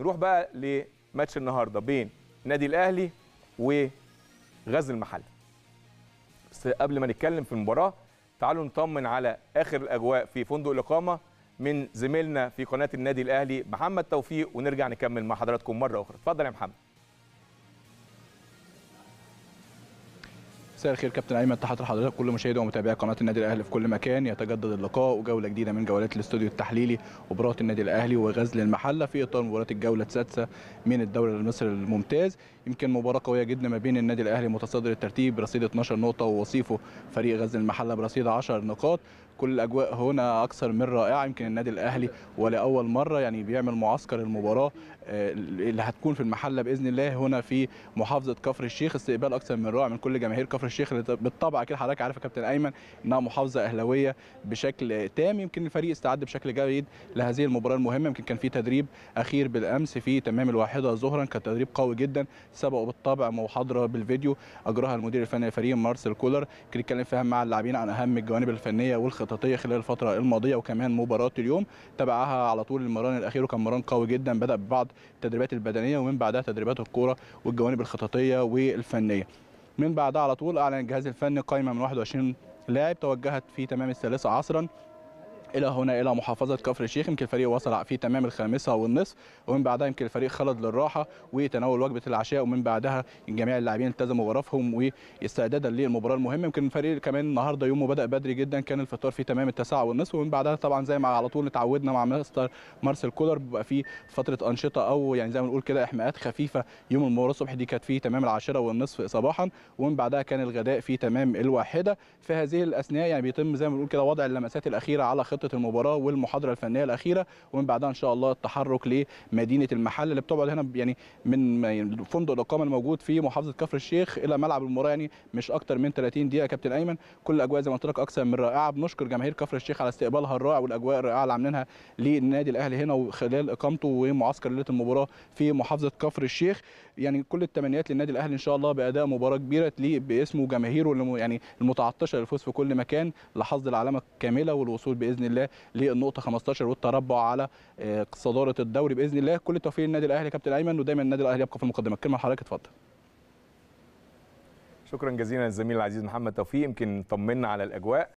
نروح بقى لماتش النهارده بين نادي الاهلي وغزل المحله بس قبل ما نتكلم في المباراه تعالوا نطمن على اخر الاجواء في فندق الاقامه من زميلنا في قناه النادي الاهلي محمد توفيق ونرجع نكمل مع حضراتكم مره اخرى اتفضل يا محمد مساء الخير كابتن ايمن تحت لحضرتك كل مشاهدي ومتابعي قناه النادي الاهلي في كل مكان يتجدد اللقاء وجوله جديده من جولات الاستوديو التحليلي مباراه النادي الاهلي وغزل المحله في اطار مباراه الجوله السادسه من الدوري المصري الممتاز يمكن مباراه قويه جدا ما بين النادي الاهلي متصدر الترتيب برصيد 12 نقطه ووصيفه فريق غزل المحله برصيد 10 نقاط كل الاجواء هنا اكثر من رائعه يمكن النادي الاهلي ولاول مره يعني بيعمل معسكر المباراه آه، اللي هتكون في المحله باذن الله هنا في محافظه كفر الشيخ استقبال اكثر من رائع من كل جماهير كفر الشيخ اللي بالطبع اكيد حضرتك عارف يا كابتن ايمن انها محافظه اهلاويه بشكل تام يمكن الفريق استعد بشكل جيد لهذه المباراه المهمه يمكن كان في تدريب اخير بالامس في تمام الواحده ظهرا كان تدريب قوي جدا سبقه بالطبع محاضره بالفيديو اجراها المدير الفني للفريق مارسيل كولر كان يتكلم فيها مع اللاعبين عن اهم الجوانب الفنيه والخ الاحتياطيه خلال الفتره الماضيه وكمان مباراه اليوم تبعها على طول المران الاخير وكان مران قوي جدا بدا ببعض التدريبات البدنيه ومن بعدها تدريبات الكوره والجوانب الخططيه والفنيه من بعدها على طول اعلن الجهاز الفني قائمه من 21 لاعب توجهت في تمام الثالثه عصرا الى هنا الى محافظه كفر الشيخ يمكن الفريق وصل في تمام الخامسه والنصف ومن بعدها يمكن الفريق خلد للراحه وتناول وجبه العشاء ومن بعدها جميع اللاعبين التزموا غرفهم واستعدادا للمباراه المهمه يمكن الفريق كمان النهارده يومه بدا بدري جدا كان الفطار في تمام التسعة والنصف ومن بعدها طبعا زي ما على طول اتعودنا مع مستر مارسيل كولر بيبقى في فتره انشطه او يعني زي ما نقول كده احماءات خفيفه يوم المباراه الصبح دي كانت في تمام العاشره والنصف صباحا ومن بعدها كان الغداء في تمام الواحده في هذه الاثناء يعني بيتم زي ما بنقول كده وضع اللمسات الاخيره على خط خطه المباراه والمحاضره الفنيه الاخيره ومن بعدها ان شاء الله التحرك لمدينه المحل اللي بتقعد هنا يعني من فندق الاقامه الموجود في محافظه كفر الشيخ الى ملعب المباراه يعني مش اكتر من 30 دقيقه كابتن ايمن كل الاجواء زي ما قلت لك اكثر من رائعه بنشكر جماهير كفر الشيخ على استقبالها الرائع والاجواء الرائعه اللي عاملينها للنادي الاهلي هنا وخلال اقامته ومعسكر ليله المباراه في محافظه كفر الشيخ يعني كل التمنيات للنادي الاهلي ان شاء الله باداء مباراه كبيره تليق باسمه وجماهيره يعني المتعطشه للفوز في كل مكان لحصد العلامه الكامله والوصول باذن الله للنقطه 15 والتربع على آه، صداره الدوري باذن الله كل التوفيق للنادي الاهلي كابتن ايمن ودايما النادي الاهلي يبقى في المقدمه كلمه لحضرتك اتفضل شكرا جزيلا للزميل العزيز محمد توفيق يمكن طمنا على الاجواء